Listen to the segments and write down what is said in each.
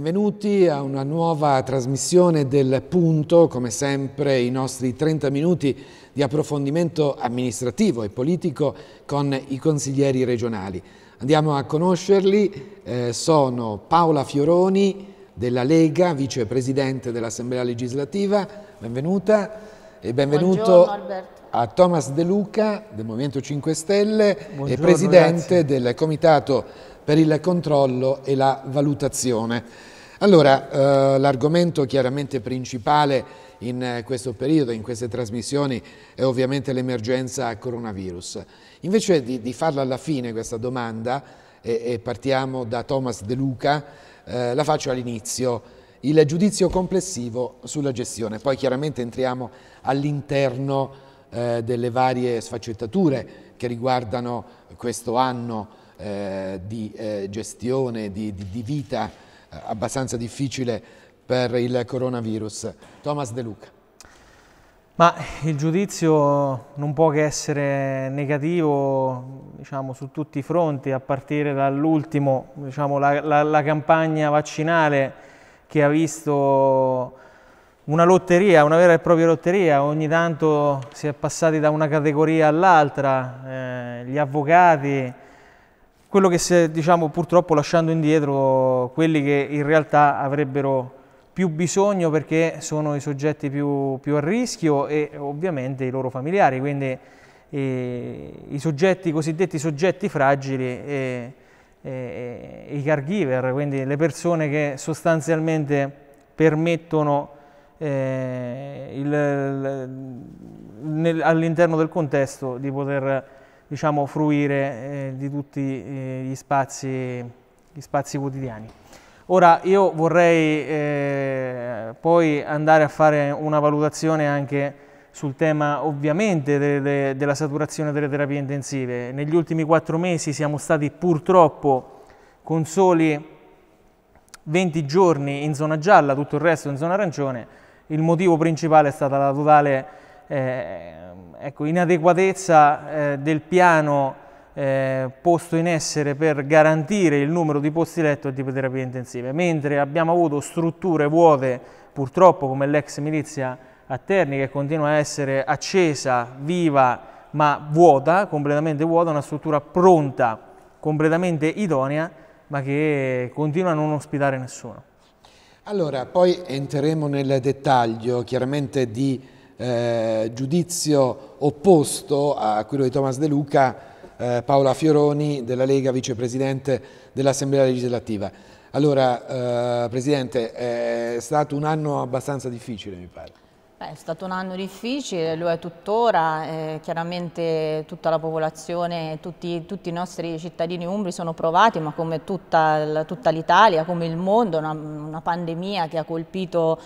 Benvenuti a una nuova trasmissione del Punto, come sempre i nostri 30 minuti di approfondimento amministrativo e politico con i consiglieri regionali. Andiamo a conoscerli, eh, sono Paola Fioroni della Lega, vicepresidente dell'Assemblea legislativa, benvenuta e benvenuto a Thomas De Luca del Movimento 5 Stelle Buongiorno, e presidente grazie. del Comitato per il controllo e la valutazione. Allora, eh, l'argomento chiaramente principale in questo periodo, in queste trasmissioni, è ovviamente l'emergenza coronavirus. Invece di, di, farla alla fine questa domanda, e, e partiamo da Thomas De Luca, eh, la faccio all'inizio. Il giudizio complessivo sulla gestione, poi chiaramente entriamo all'interno eh, delle varie sfaccettature che riguardano questo anno eh, di eh, gestione, di, di, di vita eh, abbastanza difficile per il coronavirus. Thomas De Luca. Ma il giudizio non può che essere negativo diciamo, su tutti i fronti, a partire dall'ultimo, diciamo, la, la, la, campagna vaccinale che ha visto una lotteria, una vera e propria lotteria, ogni tanto si è passati da una categoria all'altra, eh, gli avvocati, quello che si diciamo purtroppo lasciando indietro quelli che in realtà avrebbero più bisogno perché sono i soggetti più, più a rischio e ovviamente i loro familiari, quindi eh, i soggetti, cosiddetti soggetti fragili e, e, e, i caregiver, quindi le persone che sostanzialmente permettono eh, all'interno del contesto di poter diciamo, fruire eh, di tutti eh, gli, spazi, gli, spazi, quotidiani. Ora io vorrei eh, poi andare a fare una valutazione anche sul tema ovviamente de de della saturazione delle terapie intensive. Negli ultimi quattro mesi siamo stati purtroppo con soli 20 giorni in zona gialla, tutto il resto in zona arancione, il motivo principale è stata la totale eh, ecco, inadeguatezza eh, del piano eh, posto in essere per garantire il numero di posti letto e di terapie intensive, mentre abbiamo avuto strutture vuote purtroppo come l'ex milizia a Terni che continua a essere accesa, viva ma vuota, completamente vuota, una struttura pronta, completamente idonea ma che continua a non ospitare nessuno. Allora, poi entreremo nel dettaglio chiaramente di eh, giudizio opposto a quello di Thomas De Luca, eh, Paola Fioroni della Lega, vicepresidente dell'Assemblea legislativa. Allora, eh, Presidente, è stato un anno abbastanza difficile, mi pare. Beh, è stato un anno difficile, lo è tuttora, eh, chiaramente tutta la popolazione, tutti, tutti, i nostri cittadini umbri sono provati, ma come tutta, l'Italia, come il mondo, una, una pandemia che ha colpito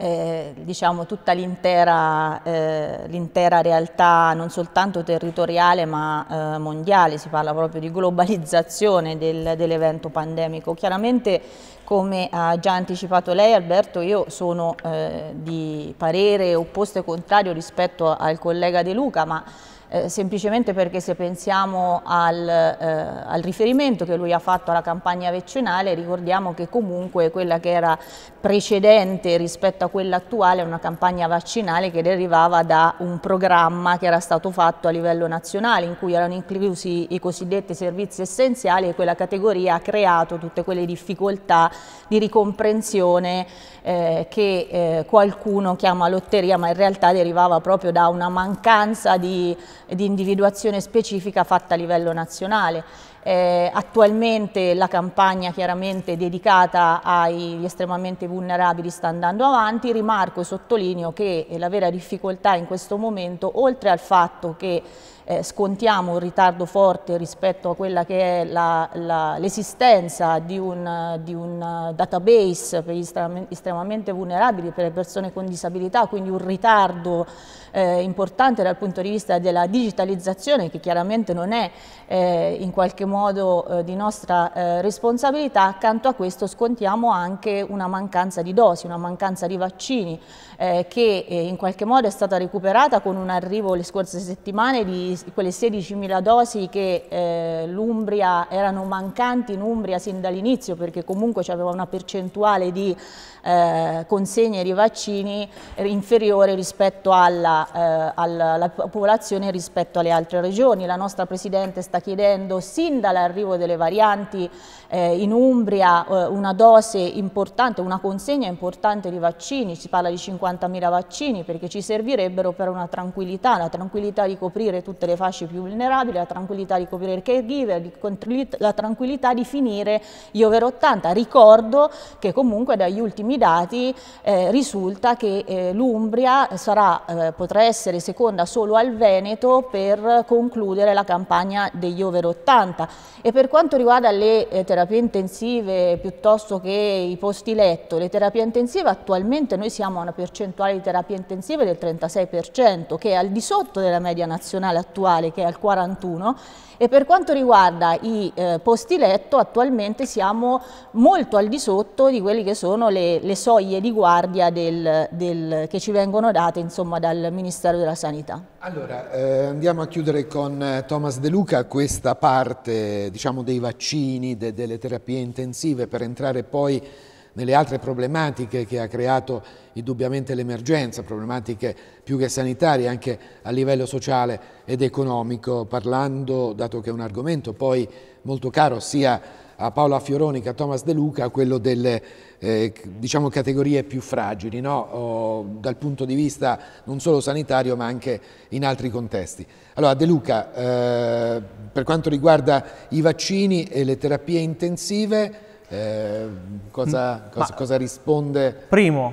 eh, diciamo, tutta l'intera, eh, realtà non soltanto territoriale ma eh, mondiale, si parla proprio di globalizzazione del, dell'evento pandemico. Chiaramente come ha già anticipato lei Alberto io sono eh, di parere opposto e contrario rispetto al collega De Luca ma eh, semplicemente perché se pensiamo al, eh, al, riferimento che lui ha fatto alla campagna veccionale, ricordiamo che comunque quella che era precedente rispetto a quella attuale è una campagna vaccinale che derivava da un programma che era stato fatto a livello nazionale in cui erano inclusi i cosiddetti servizi essenziali e quella categoria ha creato tutte quelle difficoltà di ricomprensione eh, che eh, qualcuno chiama lotteria ma in realtà derivava proprio da una mancanza di di individuazione specifica fatta a livello nazionale. Eh, attualmente la campagna chiaramente dedicata agli estremamente vulnerabili sta andando avanti, rimarco e sottolineo che eh, la vera difficoltà in questo momento, oltre al fatto che eh, scontiamo un ritardo forte rispetto a quella che è l'esistenza di, di un, database per gli estremamente vulnerabili, per le persone con disabilità, quindi un ritardo eh, importante dal punto di vista della digitalizzazione che chiaramente non è eh, in qualche modo eh, di nostra eh, responsabilità, accanto a questo scontiamo anche una mancanza di dosi, una mancanza di vaccini, eh, che eh, in qualche modo è stata recuperata con un arrivo le scorse settimane di quelle 16.000 dosi che eh, l'Umbria erano mancanti in Umbria sin dall'inizio perché comunque c'aveva una percentuale di eh, consegne di vaccini inferiore rispetto alla, eh, alla, alla popolazione rispetto alle altre regioni. La nostra Presidente sta chiedendo sin dall'arrivo delle varianti eh, in Umbria eh, una dose importante, una consegna importante di vaccini, si parla di 50 50.000 vaccini perché ci servirebbero per una tranquillità, la tranquillità di coprire tutte le fasce più vulnerabili, la tranquillità di coprire il caregiver, la tranquillità di finire gli over 80. Ricordo che comunque dagli ultimi dati eh, risulta che eh, l'Umbria eh, potrà essere seconda solo al Veneto per concludere la campagna degli over 80 e per quanto riguarda le eh, terapie intensive piuttosto che i posti letto, le terapie intensive attualmente noi siamo a una percentuale percentuale di terapie intensive del 36%, che è al di sotto della media nazionale attuale, che è al 41%, e per quanto riguarda i eh, posti letto attualmente siamo molto al di sotto di quelle che sono le, le soglie di guardia del, del, che ci vengono date insomma, dal Ministero della Sanità. Allora, eh, andiamo a chiudere con eh, Thomas De Luca questa parte diciamo, dei vaccini, de, delle terapie intensive per entrare poi nelle altre problematiche che ha creato indubbiamente l'emergenza, problematiche più che sanitarie anche a livello sociale ed economico, parlando, dato che è un argomento poi molto caro sia a Paola Fioroni che a Thomas De Luca, quello delle eh, diciamo, categorie più fragili, no? o, dal punto di vista non solo sanitario ma anche in altri contesti. Allora De Luca, eh, per quanto riguarda i vaccini e le terapie intensive, eh, cosa, cosa, cosa risponde? Primo,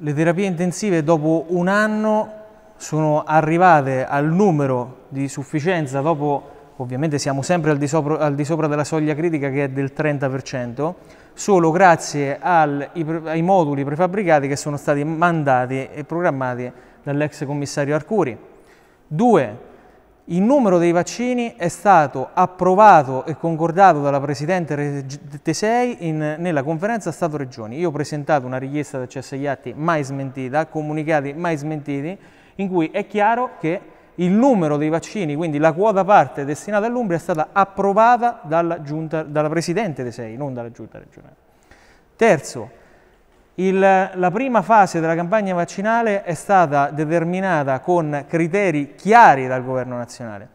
le terapie intensive dopo un anno sono arrivate al numero di sufficienza dopo, ovviamente siamo sempre al di sopra, al di sopra della soglia critica che è del 30%, solo grazie al, ai moduli prefabbricati che sono stati mandati e programmati dall'ex commissario Arcuri. Due, il numero dei vaccini è stato approvato e concordato dalla Presidente Tesei in, nella conferenza Stato-Regioni. Io ho presentato una richiesta di accesso agli atti mai smentita, comunicati mai smentiti, in cui è chiaro che il numero dei vaccini, quindi la quota parte destinata all'Umbria, è stata approvata dalla, giunta, dalla Presidente Tesei, non dalla Giunta regionale. Terzo, il, la prima fase della campagna vaccinale è stata determinata con criteri chiari dal governo nazionale.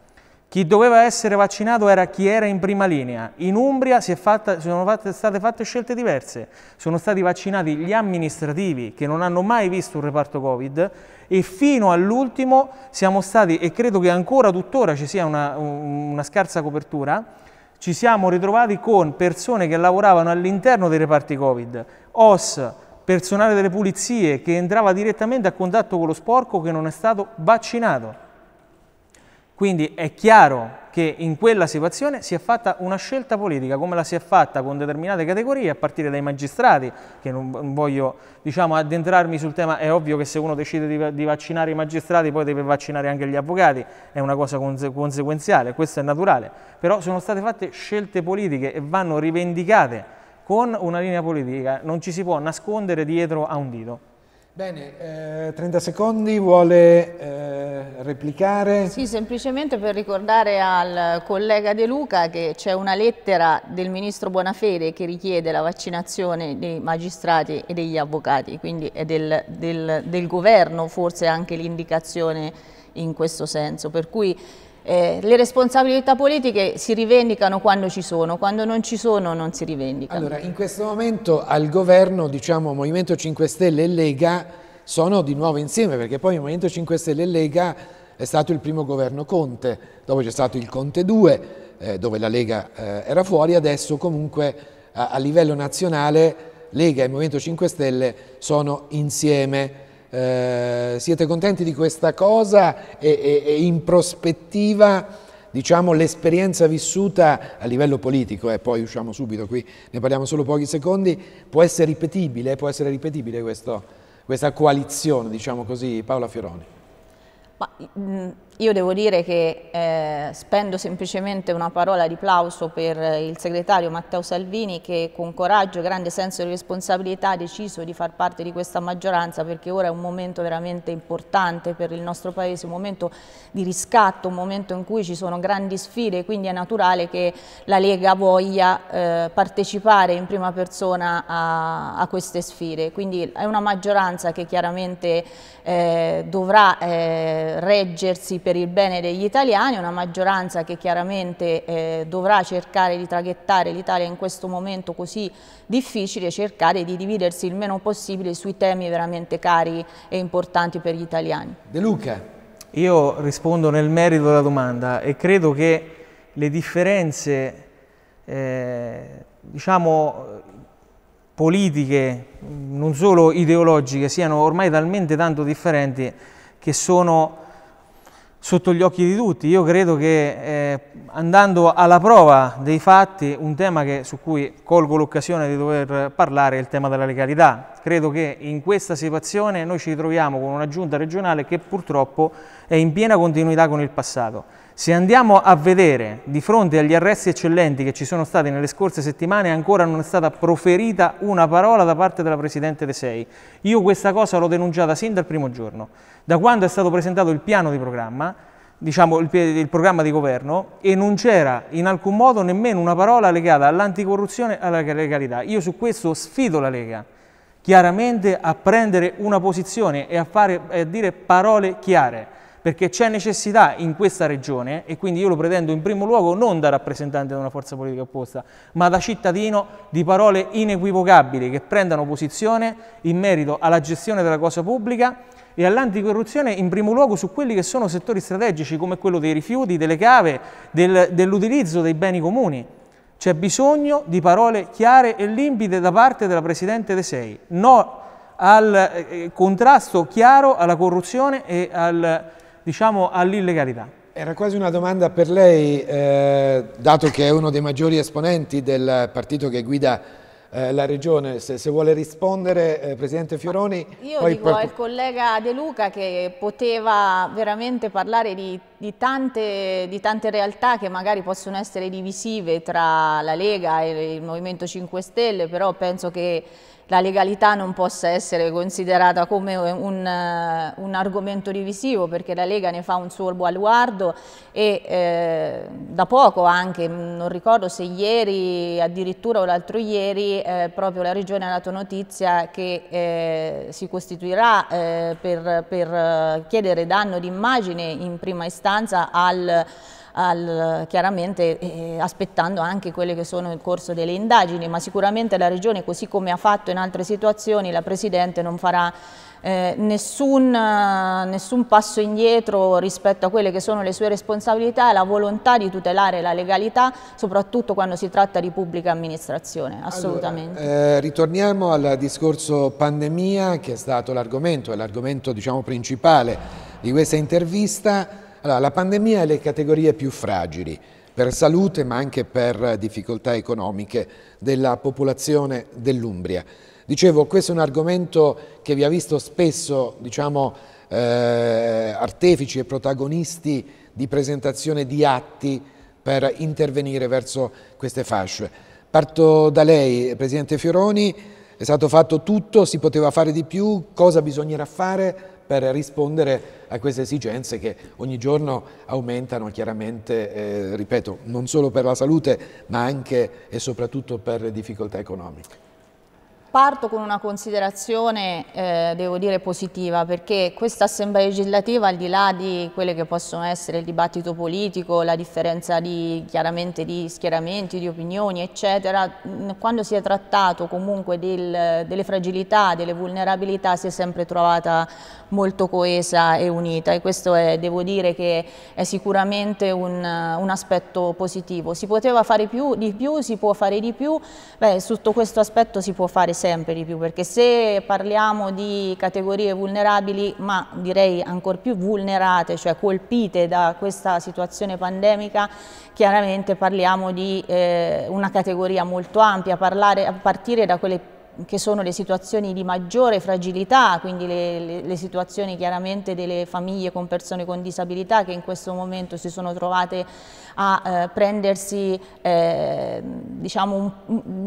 Chi doveva essere vaccinato era chi era in prima linea. In Umbria fatta, sono fatte, state fatte scelte diverse. Sono stati vaccinati gli amministrativi che non hanno mai visto un reparto Covid e fino all'ultimo siamo stati, e credo che ancora tuttora ci sia una, una scarsa copertura, ci siamo ritrovati con persone che lavoravano all'interno dei reparti Covid, OS, personale delle pulizie che entrava direttamente a contatto con lo sporco che non è stato vaccinato. Quindi è chiaro che in quella situazione si è fatta una scelta politica, come la si è fatta con determinate categorie, a partire dai magistrati, che non voglio diciamo, addentrarmi sul tema, è ovvio che se uno decide di, di, vaccinare i magistrati poi deve vaccinare anche gli avvocati, è una cosa conse conseguenziale, questo è naturale, però sono state fatte scelte politiche e vanno rivendicate con una linea politica, non ci si può nascondere dietro a un dito. Bene, eh, 30 secondi, vuole eh, replicare? Sì, semplicemente per ricordare al collega De Luca che c'è una lettera del ministro Bonafede che richiede la vaccinazione dei magistrati e degli avvocati, quindi è del, del, del governo forse anche l'indicazione in questo senso, per cui eh, le responsabilità politiche si rivendicano quando ci sono, quando non ci sono non si rivendicano. Allora, in questo momento al governo, diciamo, Movimento 5 Stelle e Lega sono di nuovo insieme, perché poi il Movimento 5 Stelle e Lega è stato il primo governo Conte, dopo c'è stato il Conte 2, eh, dove la Lega eh, era fuori, adesso comunque a, a livello nazionale Lega e Movimento 5 Stelle sono insieme. Eh, siete contenti di questa cosa e, e, e in prospettiva diciamo, l'esperienza vissuta a livello politico, e eh, poi usciamo subito qui, ne parliamo solo pochi secondi, può essere ripetibile, può essere ripetibile questo, questa coalizione, diciamo così, Paola Fioroni? Ma, mh, io devo dire che eh, spendo semplicemente una parola di plauso per il segretario Matteo Salvini che con coraggio e grande senso di responsabilità ha deciso di far parte di questa maggioranza perché ora è un momento veramente importante per il nostro Paese, un momento di riscatto, un momento in cui ci sono grandi sfide, quindi è naturale che la Lega voglia eh, partecipare in prima persona a, a, queste sfide. Quindi è una maggioranza che chiaramente eh, dovrà eh, reggersi per il bene degli italiani, una maggioranza che chiaramente eh, dovrà cercare di traghettare l'Italia in questo momento così difficile, cercare di dividersi il meno possibile sui temi veramente cari e importanti per gli italiani. De Luca. Io rispondo nel merito della domanda e credo che le differenze eh, diciamo politiche, non solo ideologiche, siano ormai talmente tanto differenti che sono sotto gli occhi di tutti. Io credo che eh, andando alla prova dei fatti, un tema che, su cui colgo l'occasione di dover parlare è il tema della legalità. Credo che in questa situazione noi ci ritroviamo con una giunta regionale che purtroppo è in piena continuità con il passato se andiamo a vedere di fronte agli arresti eccellenti che ci sono stati nelle scorse settimane, ancora non è stata proferita una parola da parte della Presidente De Sei. Io questa cosa l'ho denunciata sin dal primo giorno. Da quando è stato presentato il piano di programma, diciamo, il, il, programma di governo e non c'era in alcun modo nemmeno una parola legata all'anticorruzione e alla legalità. Io su questo sfido la Lega chiaramente a prendere una posizione e a, fare, a dire parole chiare perché c'è necessità in questa regione e quindi io lo pretendo in primo luogo non da rappresentante di una forza politica opposta, ma da cittadino di parole inequivocabili che prendano posizione in merito alla gestione della cosa pubblica e all'anticorruzione in primo luogo su quelli che sono settori strategici come quello dei rifiuti, delle cave, del, dell'utilizzo dei beni comuni. C'è bisogno di parole chiare e limpide da parte della Presidente De Sei, no al eh, eh contrasto chiaro alla corruzione e al diciamo, all'illegalità. Era quasi una domanda per lei, eh, dato che è uno dei maggiori esponenti del partito che guida eh, la regione, se, se vuole rispondere eh, Presidente Fioroni. Io dico per... al collega De Luca che poteva veramente parlare di di tante, di tante realtà che magari possono essere divisive tra la Lega e il Movimento 5 Stelle, però penso che la legalità non possa essere considerata come un, eh, un, argomento divisivo perché la Lega ne fa un suo baluardo e eh, da poco anche, non ricordo se ieri addirittura o l'altro ieri, eh, proprio la Regione ha dato notizia che eh, si costituirà eh, per, per eh, chiedere danno d'immagine in prima istanza sostanza al, al, chiaramente eh, aspettando anche quelle che sono il corso delle indagini, ma sicuramente la Regione, così come ha fatto in altre situazioni, la Presidente non farà eh, nessun, nessun, passo indietro rispetto a quelle che sono le sue responsabilità e la volontà di tutelare la legalità, soprattutto quando si tratta di pubblica amministrazione, assolutamente. Allora, eh, ritorniamo al discorso pandemia che è stato l'argomento, l'argomento diciamo, principale di questa intervista. Allora, la pandemia è le categorie più fragili per salute ma anche per difficoltà economiche della popolazione dell'Umbria. Dicevo, questo è un argomento che vi ha visto spesso, diciamo, eh, artefici e protagonisti di presentazione di atti per intervenire verso queste fasce. Parto da lei, Presidente Fioroni, è stato fatto tutto, si poteva fare di più, cosa bisognerà fare per rispondere a queste esigenze che ogni giorno aumentano chiaramente, eh, ripeto, non solo per la salute ma anche e soprattutto per le difficoltà economiche. Parto con una considerazione, eh, devo dire, positiva, perché questa Assemblea legislativa, al di là di quelle che possono essere il dibattito politico, la differenza di, chiaramente di schieramenti, di opinioni, eccetera, quando si è trattato comunque del, delle fragilità, delle vulnerabilità, si è sempre trovata molto coesa e unita e questo è, devo dire che è sicuramente un, un aspetto positivo. Si poteva fare più, di più, si può fare di più, Beh, sotto questo aspetto si può fare sempre sempre di più, perché se parliamo di categorie vulnerabili, ma direi ancora più vulnerate, cioè colpite da questa situazione pandemica, chiaramente parliamo di eh, una categoria molto ampia, parlare, a partire da quelle che sono le situazioni di maggiore fragilità, quindi le, le, le, situazioni chiaramente delle famiglie con persone con disabilità che in questo momento si sono trovate a eh, prendersi eh, diciamo un,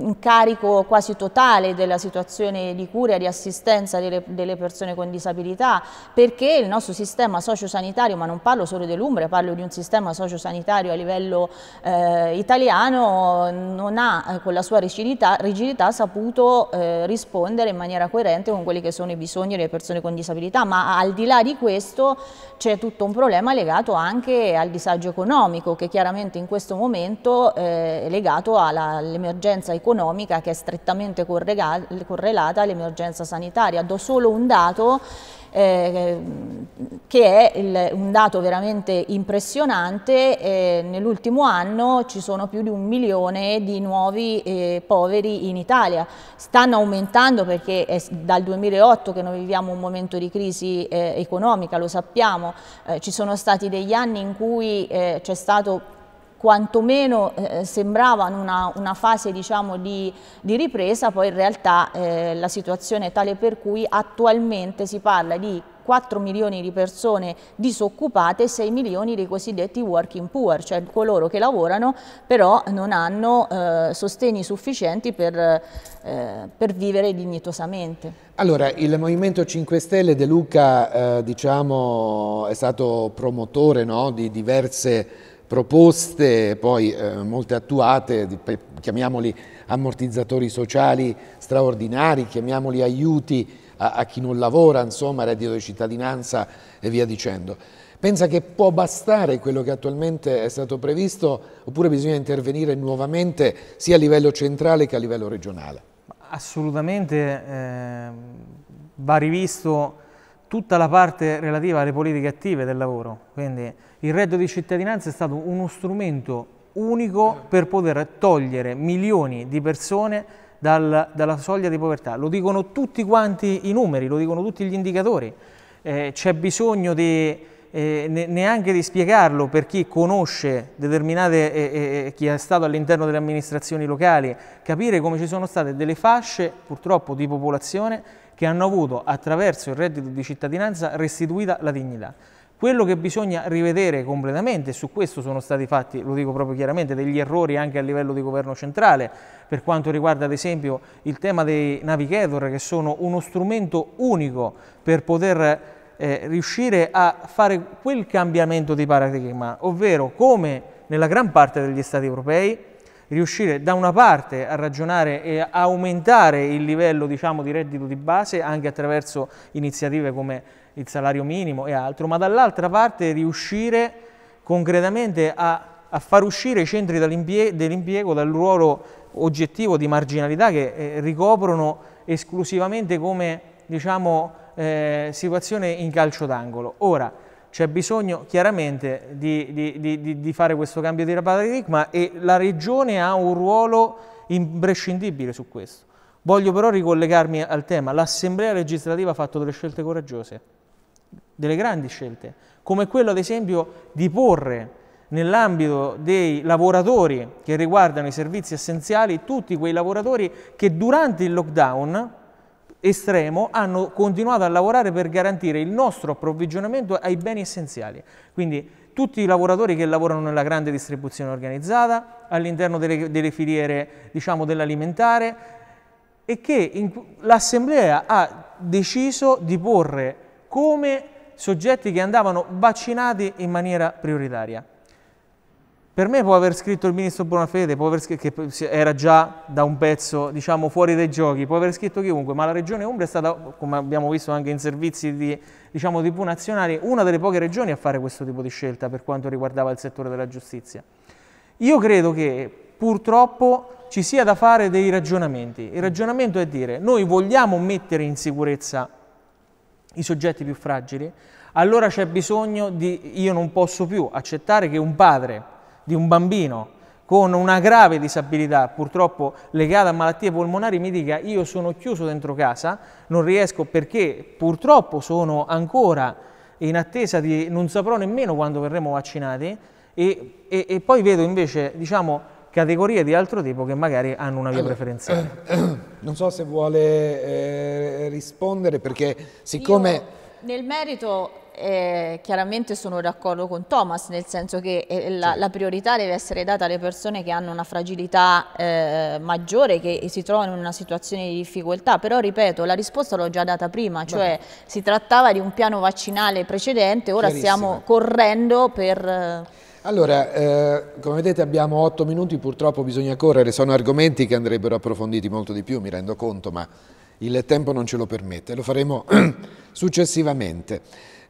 un, carico quasi totale della situazione di cura e di assistenza delle, delle persone con disabilità, perché il nostro sistema sociosanitario, ma non parlo solo dell'Umbria, parlo di un sistema sociosanitario a livello eh, italiano, non ha eh, con la sua rigidità, rigidità saputo eh, rispondere in maniera coerente con quelli che sono i bisogni delle persone con disabilità, ma al di là di questo c'è tutto un problema legato anche al disagio economico che chiaramente chiaramente in questo momento eh, legato all'emergenza economica che è strettamente correlata all'emergenza sanitaria. Do solo un dato eh, che è il, un dato veramente impressionante, eh, nell'ultimo anno ci sono più di un milione di nuovi eh, poveri in Italia, stanno aumentando perché è dal 2008 che noi viviamo un momento di crisi eh, economica, lo sappiamo, eh, ci sono stati degli anni in cui eh, c'è stato quantomeno eh, sembravano una, una fase diciamo, di, di, ripresa, poi in realtà eh, la situazione è tale per cui attualmente si parla di 4 milioni di persone disoccupate e 6 milioni dei cosiddetti working poor, cioè coloro che lavorano però non hanno eh, sostegni sufficienti per, eh, per, vivere dignitosamente. Allora, il Movimento 5 Stelle De Luca eh, diciamo, è stato promotore no, di diverse proposte poi eh, molte attuate, chiamiamoli ammortizzatori sociali straordinari, chiamiamoli aiuti a, a chi non lavora, insomma reddito di cittadinanza e via dicendo. Pensa che può bastare quello che attualmente è stato previsto oppure bisogna intervenire nuovamente sia a livello centrale che a livello regionale? Assolutamente eh, va rivisto tutta la parte relativa alle politiche attive del lavoro. Quindi il reddito di cittadinanza è stato uno strumento unico per poter togliere milioni di persone dal, dalla soglia di povertà. Lo dicono tutti quanti i numeri, lo dicono tutti gli indicatori. Eh, C'è bisogno di, eh, neanche di spiegarlo per chi conosce determinate, eh, eh, eh, chi è stato all'interno delle amministrazioni locali, capire come ci sono state delle fasce purtroppo di popolazione che hanno avuto attraverso il reddito di cittadinanza restituita la dignità. Quello che bisogna rivedere completamente, e su questo sono stati fatti, lo dico proprio chiaramente, degli errori anche a livello di governo centrale, per quanto riguarda ad esempio il tema dei navigator, che sono uno strumento unico per poter eh, riuscire a fare quel cambiamento di paradigma, ovvero come nella gran parte degli Stati europei riuscire da una parte a ragionare e a aumentare il livello diciamo, di reddito di base anche attraverso iniziative come il salario minimo e altro, ma dall'altra parte riuscire concretamente a, a far uscire i centri dell'impiego dal ruolo oggettivo di marginalità che eh, ricoprono esclusivamente come diciamo, eh, situazione in calcio d'angolo. Ora, c'è bisogno chiaramente di, di, di, di, fare questo cambio di paradigma e la regione ha un ruolo imprescindibile su questo. Voglio però ricollegarmi al tema, l'assemblea legislativa ha fatto delle scelte coraggiose, delle grandi scelte, come quello ad esempio di porre nell'ambito dei lavoratori che riguardano i servizi essenziali tutti quei lavoratori che durante il lockdown estremo hanno continuato a lavorare per garantire il nostro approvvigionamento ai beni essenziali. Quindi tutti i lavoratori che lavorano nella grande distribuzione organizzata, all'interno delle, delle, filiere diciamo, dell'alimentare e che l'Assemblea ha deciso di porre come soggetti che andavano vaccinati in maniera prioritaria. Per me può aver scritto il ministro Bonafede, scritto, che era già da un pezzo diciamo, fuori dai giochi, può aver scritto chiunque, ma la regione Umbria è stata, come abbiamo visto anche in servizi di diciamo, tipo nazionali, una delle poche regioni a fare questo tipo di scelta per quanto riguardava il settore della giustizia. Io credo che purtroppo ci sia da fare dei ragionamenti. Il ragionamento è dire, noi vogliamo mettere in sicurezza i soggetti più fragili, allora c'è bisogno di, io non posso più accettare che un padre di un bambino con una grave disabilità, purtroppo legata a malattie polmonari, mi dica io sono chiuso dentro casa, non riesco perché purtroppo sono ancora in attesa di, non saprò nemmeno quando verremo vaccinati, e, e, e poi vedo invece, diciamo, categorie di altro tipo che magari hanno una via preferenziale. Non so se vuole eh, rispondere perché siccome... Io nel merito eh, chiaramente sono d'accordo con Thomas, nel senso che eh, la, certo. la, priorità deve essere data alle persone che hanno una fragilità eh, maggiore, che si trovano in una situazione di difficoltà, però ripeto, la risposta l'ho già data prima, cioè Beh. si trattava di un piano vaccinale precedente, ora stiamo correndo per... Eh, allora, eh, come vedete abbiamo otto minuti, purtroppo bisogna correre, sono argomenti che andrebbero approfonditi molto di più, mi rendo conto, ma il tempo non ce lo permette, lo faremo successivamente.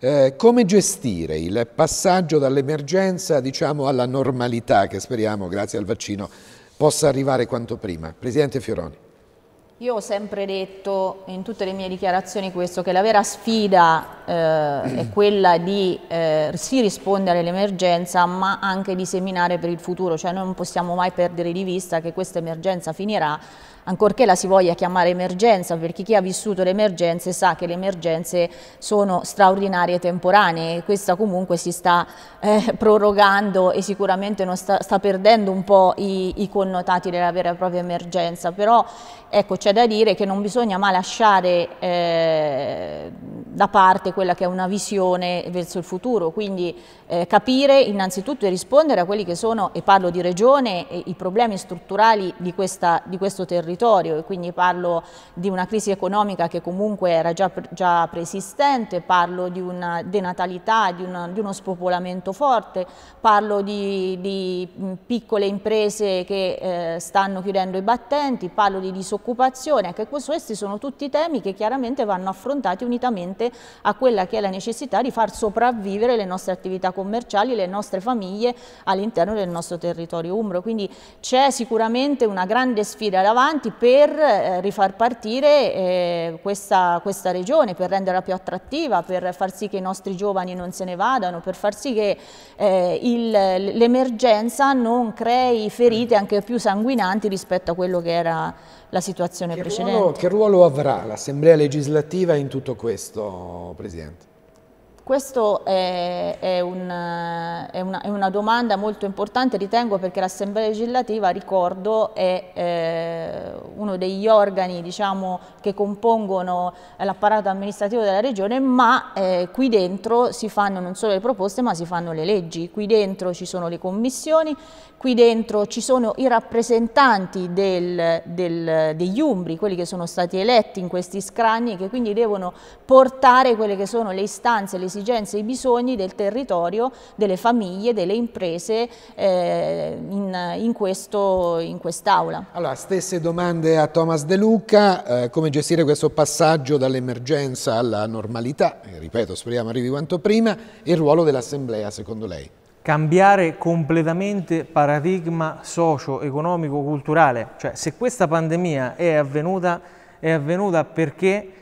Eh, come gestire il passaggio dall'emergenza diciamo, alla normalità che speriamo, grazie al vaccino, possa arrivare quanto prima? Presidente Fioroni. Io ho sempre detto in tutte le mie dichiarazioni questo, che la vera sfida eh, è quella di eh, sì rispondere all'emergenza ma anche di seminare per il futuro, cioè non possiamo mai perdere di vista che questa emergenza finirà ancorché la si voglia chiamare emergenza, perché chi ha vissuto le emergenze sa che le emergenze sono straordinarie e temporanee, questa comunque si sta eh, prorogando e sicuramente sta, sta, perdendo un po' i, i, connotati della vera e propria emergenza, però ecco c'è da dire che non bisogna mai lasciare eh, da parte quella che è una visione verso il futuro, quindi eh, capire innanzitutto e rispondere a quelli che sono, e parlo di regione, i problemi strutturali di, questa, di questo territorio e quindi parlo di una crisi economica che comunque era già, già preesistente, parlo di una denatalità, di, una, di uno spopolamento forte, parlo di, di piccole imprese che eh, stanno chiudendo i battenti, parlo di disoccupazione, anche ecco, questi sono tutti temi che chiaramente vanno affrontati unitamente a quella che è la necessità di far sopravvivere le nostre attività economiche commerciali le nostre famiglie all'interno del nostro territorio umbro. Quindi c'è sicuramente una grande sfida davanti per eh, rifar partire eh, questa, questa, regione, per renderla più attrattiva, per far sì che i nostri giovani non se ne vadano, per far sì che eh, l'emergenza non crei ferite anche più sanguinanti rispetto a quello che era la situazione che precedente. Ruolo, che ruolo avrà l'Assemblea legislativa in tutto questo, Presidente? Questa è, è, un, è, una, è, una, domanda molto importante, ritengo, perché l'Assemblea legislativa, ricordo, è eh, uno degli organi diciamo, che compongono l'apparato amministrativo della Regione, ma eh, qui dentro si fanno non solo le proposte, ma si fanno le leggi. Qui dentro ci sono le commissioni, qui dentro ci sono i rappresentanti del, del, degli Umbri, quelli che sono stati eletti in questi scranni, che quindi devono portare quelle che sono le istanze, le esigenze e i bisogni del territorio, delle famiglie, delle imprese eh, in, in quest'aula. Quest allora, stesse domande a Thomas De Luca, eh, come gestire questo passaggio dall'emergenza alla normalità, e, ripeto speriamo arrivi quanto prima, e il ruolo dell'Assemblea secondo lei? cambiare completamente paradigma socio-economico-culturale. Cioè, se questa pandemia è avvenuta, è avvenuta perché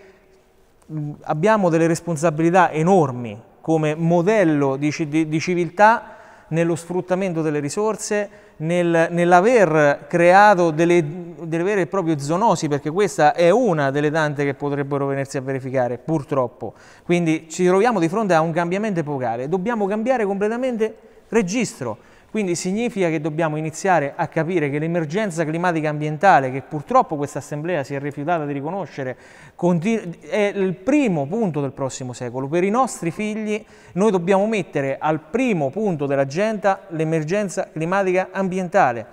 abbiamo delle responsabilità enormi come modello di, di, di civiltà nello sfruttamento delle risorse, nel, nell'aver creato delle, delle, vere e proprie zoonosi, perché questa è una delle tante che potrebbero venirsi a verificare, purtroppo. Quindi ci troviamo di fronte a un cambiamento epocale, dobbiamo cambiare completamente registro. Quindi significa che dobbiamo iniziare a capire che l'emergenza climatica ambientale, che purtroppo questa Assemblea si è rifiutata di riconoscere, è il primo punto del prossimo secolo. Per i nostri figli noi dobbiamo mettere al primo punto dell'agenda l'emergenza climatica ambientale.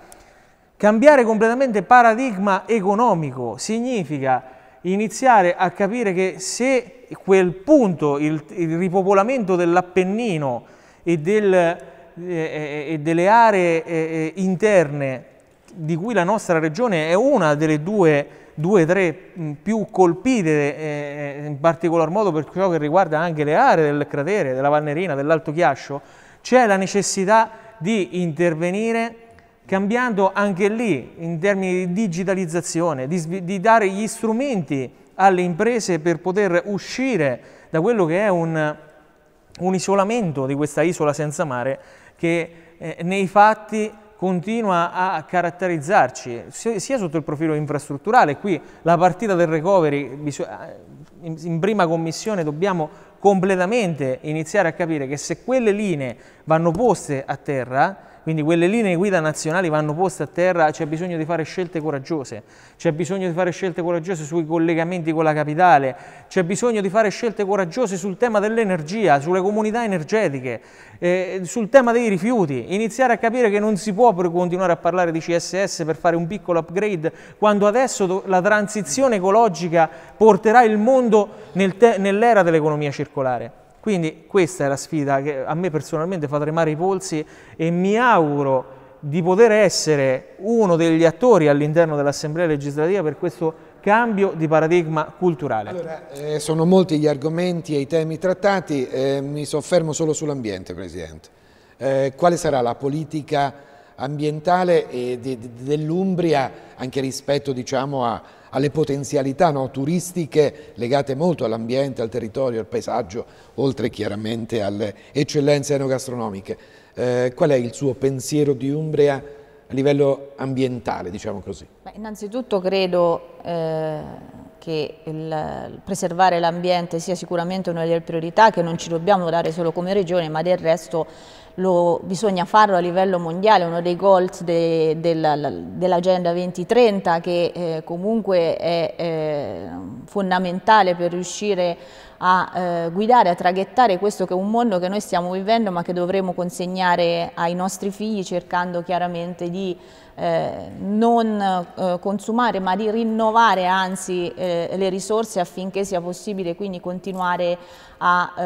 Cambiare completamente paradigma economico significa iniziare a capire che se quel punto, il, il ripopolamento dell'Appennino e del eh, e delle aree eh, interne di cui la nostra regione è una delle due, due tre più colpite, eh, eh, in particolar modo per ciò che riguarda anche le aree del cratere, della Valnerina, dell'Alto Chiascio, c'è la necessità di intervenire cambiando anche lì in termini di digitalizzazione, di, di dare gli strumenti alle imprese per poter uscire da quello che è un, un isolamento di questa isola senza mare che eh, nei fatti continua a caratterizzarci, sia sotto il profilo infrastrutturale, qui la partita del recovery eh, in prima commissione dobbiamo completamente iniziare a capire che se quelle linee vanno poste a terra, quindi quelle linee guida nazionali vanno poste a terra, c'è bisogno di fare scelte coraggiose, c'è bisogno di fare scelte coraggiose sui collegamenti con la capitale, c'è bisogno di fare scelte coraggiose sul tema dell'energia, sulle comunità energetiche, eh, sul tema dei rifiuti, iniziare a capire che non si può continuare a parlare di CSS per fare un piccolo upgrade quando adesso la transizione ecologica porterà il mondo nel nell'era dell'economia circolare. Quindi questa è la sfida che a me personalmente fa tremare i polsi e mi auguro di poter essere uno degli attori all'interno dell'Assemblea legislativa per questo cambio di paradigma culturale. Allora, eh, sono molti gli argomenti e i temi trattati, eh, mi soffermo solo sull'ambiente, Presidente. Eh, quale sarà la politica ambientale dell'Umbria anche rispetto diciamo, a, alle potenzialità no, turistiche legate molto all'ambiente, al territorio, al paesaggio, oltre chiaramente alle eccellenze enogastronomiche. Eh, qual è il suo pensiero di Umbria a livello ambientale, diciamo così? Beh, innanzitutto credo... Eh che il preservare l'ambiente sia sicuramente una delle priorità che non ci dobbiamo dare solo come regione, ma del resto lo, bisogna farlo a livello mondiale, uno dei goals de, del, dell'Agenda 2030 che eh, comunque è eh, fondamentale per riuscire a eh, guidare, a traghettare questo che è un mondo che noi stiamo vivendo ma che dovremo consegnare ai nostri figli cercando chiaramente di eh, non eh, consumare ma di rinnovare anzi eh, le risorse affinché sia possibile quindi continuare a, eh,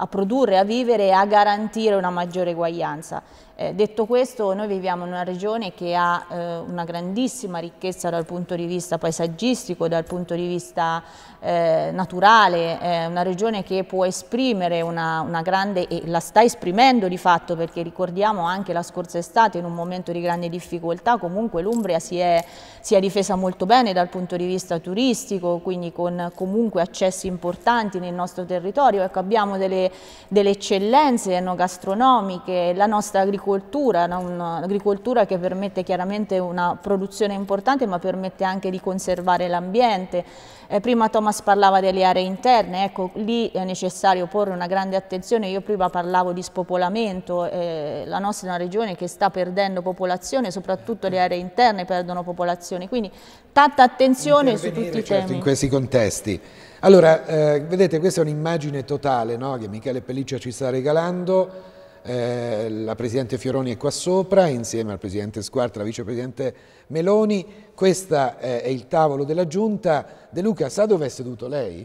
a produrre, a vivere e a garantire una maggiore eguaglianza. Eh, detto questo noi viviamo in una regione che ha eh, una grandissima ricchezza dal punto di vista paesaggistico, dal punto di vista eh, naturale, eh, una regione che può esprimere una, una, grande, e la sta esprimendo di fatto perché ricordiamo anche la scorsa estate in un momento di grande difficoltà comunque l'Umbria si è, si è difesa molto bene dal punto di vista turistico, quindi con comunque accessi importanti nel nostro territorio, ecco, abbiamo delle, delle eccellenze enogastronomiche, la nostra agricoltura, un'agricoltura che permette chiaramente una produzione importante ma permette anche di conservare l'ambiente. Eh, prima Thomas Dimas parlava delle aree interne, ecco lì è necessario porre una grande attenzione, io prima parlavo di spopolamento, eh, la nostra è una regione che sta perdendo popolazione, soprattutto le aree interne perdono popolazione, quindi tanta attenzione su tutti i certo, temi. in questi contesti. Allora, eh, vedete questa è un'immagine totale no, che Michele Pelliccia ci sta regalando, eh, la Presidente Fioroni è qua sopra, insieme al Presidente Squarta e alla Vicepresidente Meloni. Questo eh, è il tavolo della Giunta. De Luca, sa dove è seduto lei?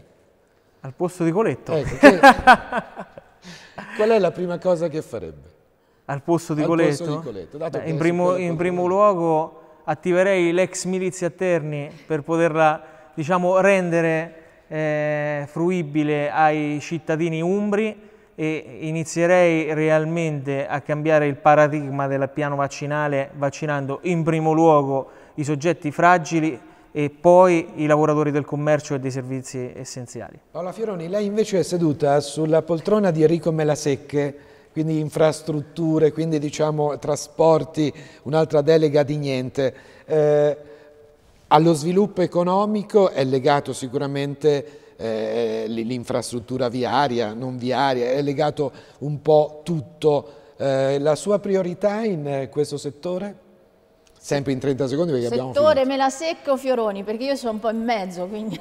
Al posto di Coletto. Ecco, che... Qual è la prima cosa che farebbe? Al posto di al Coletto? Posto di Coletto Beh, in, primo, in primo luogo attiverei l'ex milizia Terni per poterla diciamo, rendere eh, fruibile ai cittadini umbri e inizierei realmente a cambiare il paradigma del piano vaccinale vaccinando in primo luogo i soggetti fragili e poi i lavoratori del commercio e dei servizi essenziali. Paola Fioroni, lei invece è seduta sulla poltrona di Enrico Melasecche, quindi infrastrutture, quindi diciamo trasporti, un'altra delega di niente. Eh, allo sviluppo economico è legato sicuramente eh, eh l'infrastruttura viaria, non viaria, è legato un po' tutto. Eh, la sua priorità in eh, questo settore? Sempre in 30 secondi perché settore abbiamo finito. Settore Melasecca o Fioroni? Perché io sono un po' in mezzo, quindi...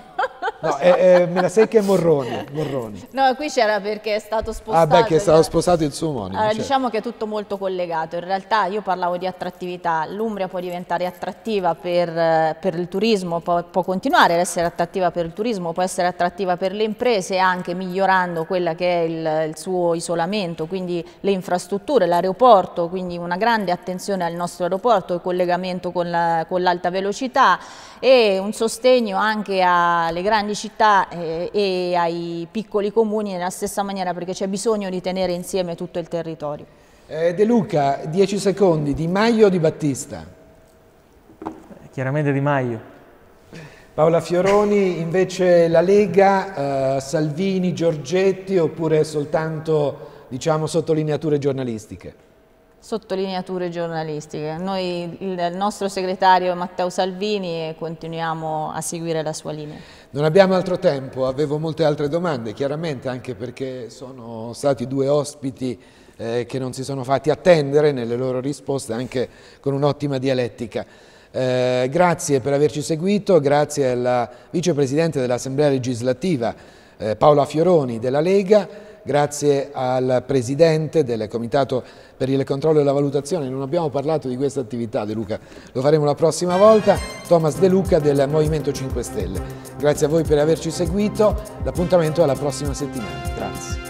No, eh, eh, è, è Menasecca e Morroni, Morroni. No, qui c'era perché è stato sposato. Ah, beh, che è cioè stato sposato il suo omonimo. Allora, certo. diciamo che è tutto molto collegato. In realtà io parlavo di attrattività. L'Umbria può diventare attrattiva per, per il turismo, può, può, continuare ad essere attrattiva per il turismo, può essere attrattiva per le imprese anche migliorando quella che è il, il suo isolamento, quindi le infrastrutture, l'aeroporto, quindi una grande attenzione al nostro aeroporto, il collegamento con l'alta la, velocità e un sostegno anche alle grandi grandi città eh, e ai piccoli comuni nella stessa maniera perché c'è bisogno di tenere insieme tutto il territorio. Eh, De Luca, 10 secondi, Di Maio o Di Battista? Chiaramente Di Maio. Paola Fioroni, invece la Lega, eh, Salvini, Giorgetti oppure soltanto diciamo, sottolineature giornalistiche? Sottolineature giornalistiche. Noi, il nostro segretario è Matteo Salvini, e continuiamo a seguire la sua linea. Non abbiamo altro tempo, avevo molte altre domande, chiaramente anche perché sono stati due ospiti eh, che non si sono fatti attendere nelle loro risposte anche con un'ottima dialettica. Eh, grazie per averci seguito, grazie alla vicepresidente dell'Assemblea legislativa eh, Paola Fioroni della Lega grazie al Presidente del Comitato per il controllo e la valutazione, non abbiamo parlato di questa attività De Luca, lo faremo la prossima volta, Thomas De Luca del Movimento 5 Stelle. Grazie a voi per averci seguito, l'appuntamento è alla prossima settimana, grazie.